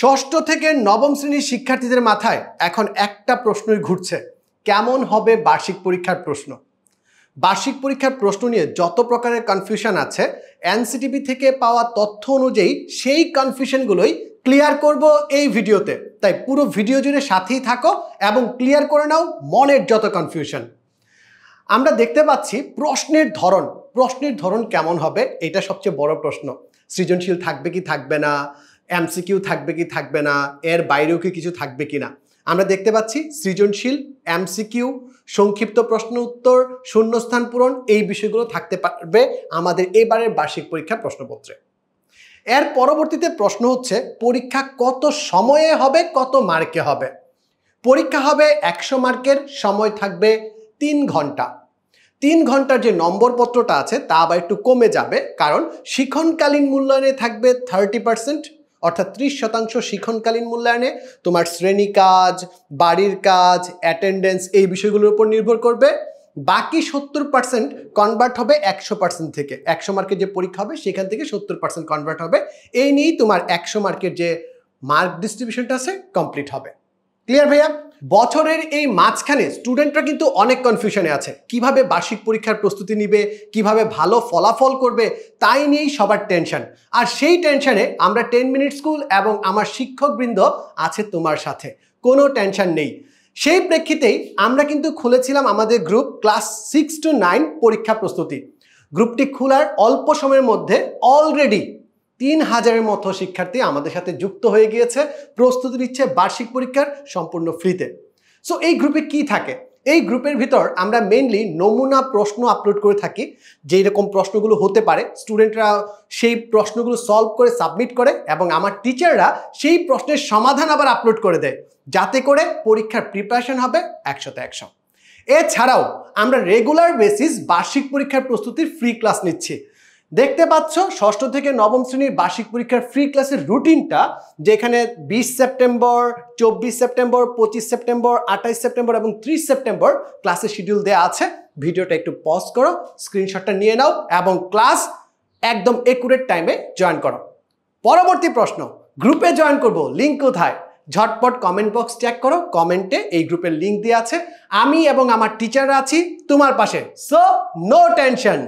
ষষ্ঠ থেকে নবম শ্রেণীর শিক্ষার্থীদের মাথায় এখন একটা প্রশ্নই ঘুরছে কেমন হবে বার্ষিক পরীক্ষার প্রশ্ন বার্ষিক পরীক্ষার প্রশ্ন নিয়ে যত প্রকারের কনফিউশন আছে এনসিটিভি থেকে পাওয়া তথ্য অনুযায়ী সেই কনফিউশনগুলোই ক্লিয়ার করব এই ভিডিওতে তাই পুরো ভিডিও জুড়ে সাথেই থাকো এবং ক্লিয়ার করে নাও মনের যত কনফিউশন আমরা দেখতে পাচ্ছি প্রশ্নের ধরন প্রশ্নের ধরন কেমন হবে এটা সবচেয়ে বড় প্রশ্ন সৃজনশীল থাকবে কি থাকবে না এমসিকিউ থাকবে কি থাকবে না এর বাইরেও কি কিছু থাকবে কি না আমরা দেখতে পাচ্ছি সৃজনশীল এমসিকিউ সংক্ষিপ্ত প্রশ্ন উত্তর শূন্যস্থান পূরণ এই বিষয়গুলো থাকতে পারবে আমাদের এবারের বার্ষিক পরীক্ষার প্রশ্নপত্রে এর পরবর্তীতে প্রশ্ন হচ্ছে পরীক্ষা কত সময়ে হবে কত মার্কে হবে পরীক্ষা হবে একশো মার্কের সময় থাকবে তিন ঘন্টা তিন ঘন্টার যে নম্বরপত্রটা আছে তা আবার একটু কমে যাবে কারণ শিক্ষণকালীন মূল্যায়নে থাকবে থার্টি পার্সেন্ট অর্থাৎ ত্রিশ শতাংশ শিক্ষণকালীন মূল্যায়নে তোমার শ্রেণী কাজ বাড়ির কাজ অ্যাটেন্ডেন্স এই বিষয়গুলোর উপর নির্ভর করবে বাকি সত্তর পার্সেন্ট কনভার্ট হবে একশো পার্সেন্ট থেকে একশো মার্কের যে পরীক্ষা হবে সেখান থেকে সত্তর পার্সেন্ট কনভার্ট হবে এই নিয়েই তোমার একশো মার্কের যে মার্ক ডিস্ট্রিবিউশনটা আছে কমপ্লিট হবে ক্লিয়ার ভাইয়া বছরের এই মাঝখানে স্টুডেন্টরা কিন্তু অনেক কনফিউশনে আছে কিভাবে বার্ষিক পরীক্ষার প্রস্তুতি নিবে কিভাবে ভালো ফলাফল করবে তাই নিয়েই সবার টেনশন আর সেই টেনশনে আমরা টেন মিনিট স্কুল এবং আমার শিক্ষকবৃন্দ আছে তোমার সাথে কোনো টেনশন নেই সেই প্রেক্ষিতেই আমরা কিন্তু খুলেছিলাম আমাদের group class six to nine পরীক্ষা প্রস্তুতি গ্রুপটি খোলার অল্প সময়ের মধ্যে অলরেডি তিন হাজারের মতো শিক্ষার্থী আমাদের সাথে যুক্ত হয়ে গিয়েছে প্রস্তুতি নিচ্ছে বার্ষিক পরীক্ষার সম্পূর্ণ ফ্রিতে সো এই গ্রুপে কি থাকে এই গ্রুপের ভিতর আমরা মেনলি নমুনা প্রশ্ন আপলোড করে থাকি যেই রকম প্রশ্নগুলো হতে পারে স্টুডেন্টরা সেই প্রশ্নগুলো সলভ করে সাবমিট করে এবং আমার টিচাররা সেই প্রশ্নের সমাধান আবার আপলোড করে দেয় যাতে করে পরীক্ষার প্রিপারেশন হবে একশোতে একশো এছাড়াও আমরা রেগুলার বেসিস বার্ষিক পরীক্ষার প্রস্তুতির ফ্রি ক্লাস নিচ্ছি দেখতে পাচ্ছ ষষ্ঠ থেকে নবম শ্রেণীর বার্ষিক পরীক্ষার ফ্রি ক্লাসের রুটিনটা যেখানে বিশ সেপ্টেম্বর চব্বিশ সেপ্টেম্বর পঁচিশ সেপ্টেম্বর আঠাইশ সেপ্টেম্বর এবং ত্রিশ সেপ্টেম্বর ক্লাসের শিডিউল দেওয়া আছে ভিডিওটা একটু পজ করো স্ক্রিনশটটা নিয়ে নাও এবং ক্লাস একদম একুরেট টাইমে জয়েন করো পরবর্তী প্রশ্ন গ্রুপে জয়েন করব লিঙ্ক কোথায় ঝটপট কমেন্ট বক্স চেক করো কমেন্টে এই গ্রুপের লিঙ্ক দেওয়া আছে আমি এবং আমার টিচাররা আছি তোমার পাশে সো নো টেনশন